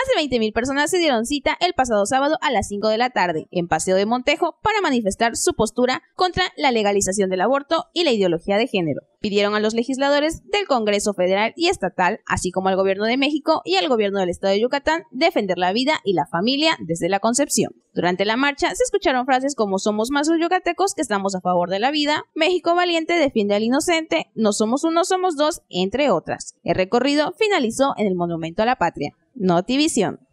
Más de 20.000 personas se dieron cita el pasado sábado a las 5 de la tarde en Paseo de Montejo para manifestar su postura contra la legalización del aborto y la ideología de género pidieron a los legisladores del Congreso Federal y Estatal, así como al Gobierno de México y al Gobierno del Estado de Yucatán, defender la vida y la familia desde la concepción. Durante la marcha se escucharon frases como somos más los yucatecos que estamos a favor de la vida, México valiente defiende al inocente, no somos uno, somos dos, entre otras. El recorrido finalizó en el Monumento a la Patria. Notivisión.